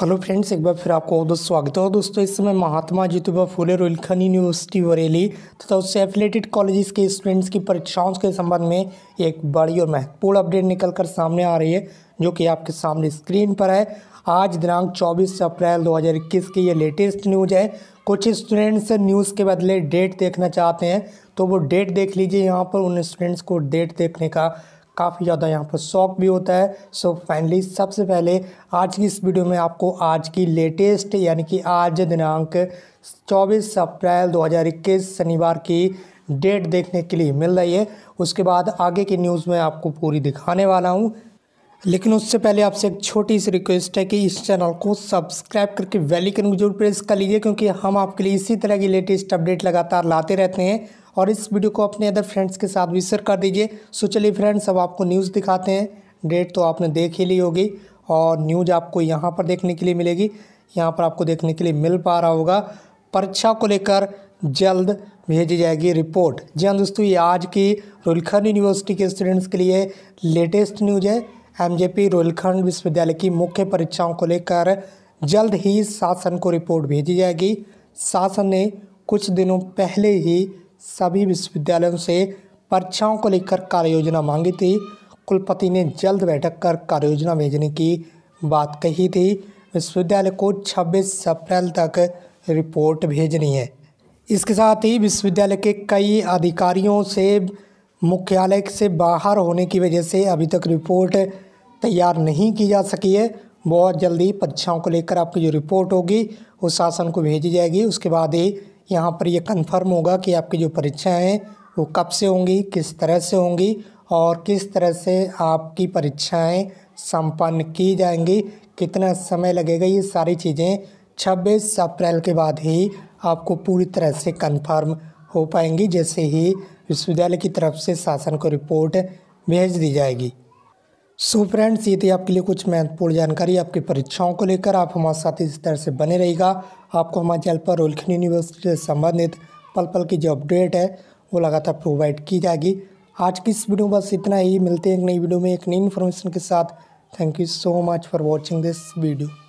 hello friends एक बार फिर आपको बहुत बहुत स्वागत है दोस्तों इस समय महात्मा ज्योतिबा फूले रोहिलखंड यूनिवर्सिटी बरेली तथा तो उससे एफिलेटेड कॉलेजेस के स्टूडेंट्स की परीक्षाओं के संबंध में एक बड़ी और महत्वपूर्ण अपडेट निकल कर सामने आ रही है जो कि आपके सामने स्क्रीन पर है आज दिनांक 24 अप्रैल 2021 की ये लेटेस्ट न्यूज है कुछ स्टूडेंट्स न्यूज़ के बदले डेट देखना चाहते हैं तो वो डेट देख लीजिए यहाँ पर उन स्टूडेंट्स को डेट देखने का काफ़ी ज़्यादा यहाँ पर शौक भी होता है सो फाइनली सबसे पहले आज की इस वीडियो में आपको आज की लेटेस्ट यानी कि आज दिनांक 24 अप्रैल 2021 शनिवार की डेट देखने के लिए मिल रही है उसके बाद आगे की न्यूज़ में आपको पूरी दिखाने वाला हूँ लेकिन उससे पहले आपसे एक छोटी सी रिक्वेस्ट है कि इस चैनल को सब्सक्राइब करके वैली को जरूर प्रेस कर लीजिए क्योंकि हम आपके लिए इसी तरह की लेटेस्ट अपडेट लगातार लाते रहते हैं और इस वीडियो को अपने अदर फ्रेंड्स के साथ भी शेयर कर दीजिए सो चलिए फ्रेंड्स अब आपको न्यूज़ दिखाते हैं डेट तो आपने देख ही ली होगी और न्यूज़ आपको यहाँ पर देखने के लिए मिलेगी यहाँ पर आपको देखने के लिए मिल पा रहा होगा परीक्षा को लेकर जल्द भेजी जाएगी रिपोर्ट जी हाँ दोस्तों ये आज की रोहलखंड यूनिवर्सिटी के स्टूडेंट्स के लिए लेटेस्ट न्यूज है एमजेपी रोहलखंड विश्वविद्यालय की मुख्य परीक्षाओं को लेकर जल्द ही शासन को रिपोर्ट भेजी जाएगी शासन ने कुछ दिनों पहले ही सभी विश्वविद्यालयों से परीक्षाओं को लेकर कार्य योजना मांगी थी कुलपति ने जल्द बैठक कर कार्य योजना भेजने की बात कही थी विश्वविद्यालय को 26 अप्रैल तक रिपोर्ट भेजनी है इसके साथ ही विश्वविद्यालय के कई अधिकारियों से मुख्यालय से बाहर होने की वजह से अभी तक रिपोर्ट तैयार नहीं की जा सकी है बहुत जल्दी परीक्षाओं को लेकर आपकी जो रिपोर्ट होगी वो शासन को भेजी जाएगी उसके बाद ही यहाँ पर यह कंफर्म होगा कि आपकी जो परीक्षाएँ हैं वो कब से होंगी किस तरह से होंगी और किस तरह से आपकी परीक्षाएँ संपन्न की जाएंगी कितना समय लगेगा ये सारी चीज़ें 26 अप्रैल के बाद ही आपको पूरी तरह से कंफर्म हो पाएंगी जैसे ही विश्वविद्यालय की तरफ से शासन को रिपोर्ट भेज दी जाएगी सो so फ्रेंड्स ये थी आपके लिए कुछ महत्वपूर्ण जानकारी आपकी परीक्षाओं को लेकर आप हमारे साथ इस तरह से बने रहेगा आपको हमारे चैनल पर रोलखंड यूनिवर्सिटी से संबंधित पल पल की जो अपडेट है वो लगातार प्रोवाइड की जाएगी आज की इस वीडियो में बस इतना ही मिलते हैं एक नई वीडियो में एक नई इन्फॉर्मेशन के साथ thank you so much for watching this video